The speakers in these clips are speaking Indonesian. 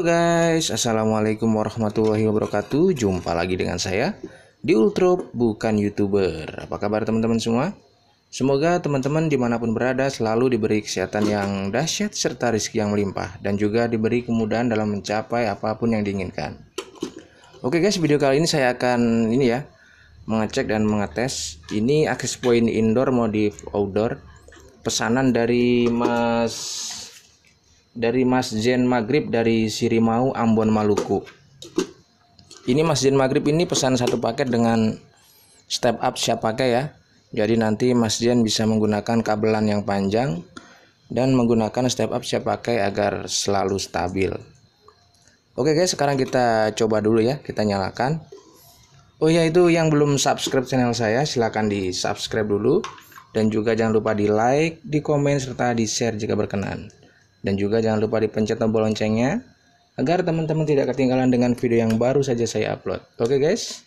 Halo guys, Assalamualaikum warahmatullahi wabarakatuh Jumpa lagi dengan saya di Ultrop Bukan Youtuber Apa kabar teman-teman semua? Semoga teman-teman dimanapun berada selalu diberi kesehatan yang dahsyat serta rezeki yang melimpah Dan juga diberi kemudahan dalam mencapai apapun yang diinginkan Oke guys, video kali ini saya akan ini ya Mengecek dan mengetes Ini access point indoor modif outdoor Pesanan dari mas dari Mas Jen Maghrib dari Sirimau Ambon Maluku. Ini Mas Jen Maghrib ini pesan satu paket dengan step up siap pakai ya. Jadi nanti Mas Jen bisa menggunakan kabelan yang panjang dan menggunakan step up siap pakai agar selalu stabil. Oke guys, sekarang kita coba dulu ya, kita nyalakan. Oh ya itu yang belum subscribe channel saya silahkan di subscribe dulu dan juga jangan lupa di like, di komen serta di share jika berkenan. Dan juga jangan lupa dipencet tombol loncengnya agar teman-teman tidak ketinggalan dengan video yang baru saja saya upload. Oke guys,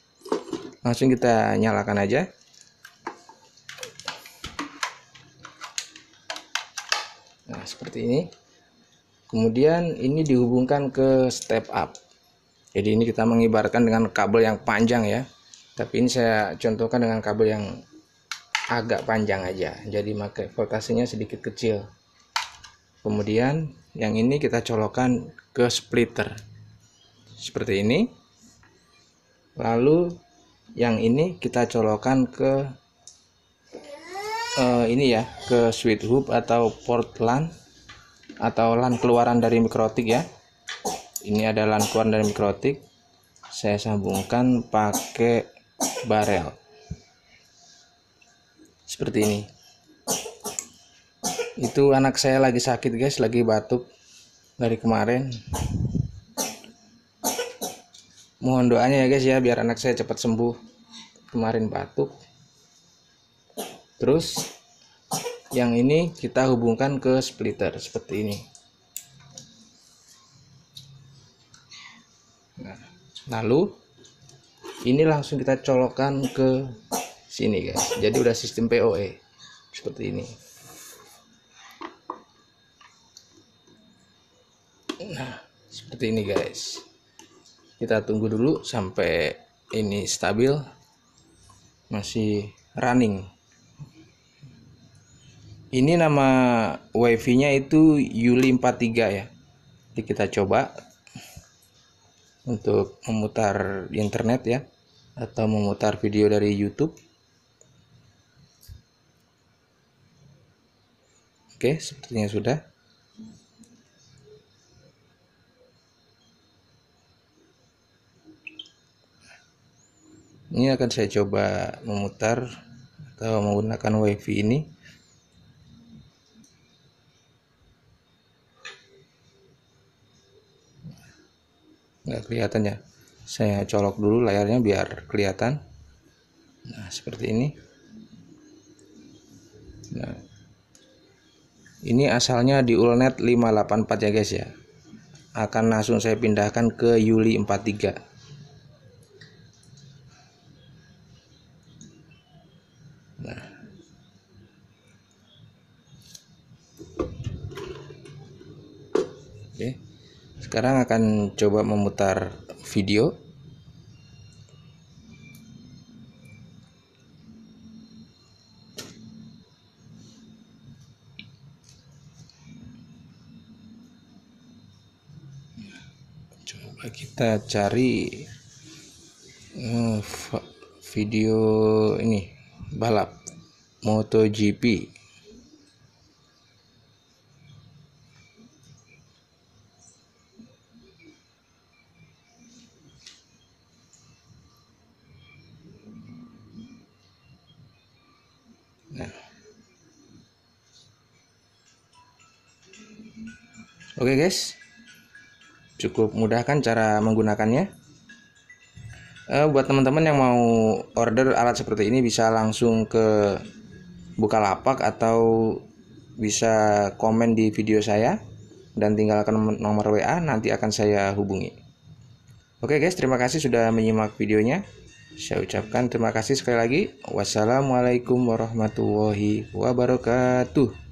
langsung kita nyalakan aja. Nah, seperti ini. Kemudian ini dihubungkan ke step up. Jadi ini kita mengibarkan dengan kabel yang panjang ya. Tapi ini saya contohkan dengan kabel yang agak panjang aja. Jadi pakai voltasenya sedikit kecil kemudian yang ini kita colokan ke splitter seperti ini lalu yang ini kita colokan ke uh, ini ya ke switch hub atau port LAN atau LAN keluaran dari mikrotik ya ini ada LAN keluaran dari mikrotik saya sambungkan pakai barel seperti ini itu anak saya lagi sakit guys lagi batuk dari kemarin mohon doanya ya guys ya biar anak saya cepat sembuh kemarin batuk terus yang ini kita hubungkan ke splitter seperti ini nah, lalu ini langsung kita colokkan ke sini guys jadi udah sistem POE seperti ini seperti ini guys kita tunggu dulu sampai ini stabil masih running ini nama wifi nya itu Yuli 43 ya jadi kita coba untuk memutar internet ya atau memutar video dari YouTube Oke, sepertinya sudah. ini akan saya coba memutar atau menggunakan wifi ini nggak kelihatan ya saya colok dulu layarnya biar kelihatan nah seperti ini nah ini asalnya di ulnet 584 ya guys ya akan langsung saya pindahkan ke Yuli 43 Oke. Sekarang akan coba memutar video. Coba kita cari eh, video ini balap MotoGP Oke guys, cukup mudah kan cara menggunakannya. Uh, buat teman-teman yang mau order alat seperti ini bisa langsung ke Bukalapak atau bisa komen di video saya dan tinggalkan nomor WA nanti akan saya hubungi. Oke guys, terima kasih sudah menyimak videonya. Saya ucapkan terima kasih sekali lagi. Wassalamualaikum warahmatullahi wabarakatuh.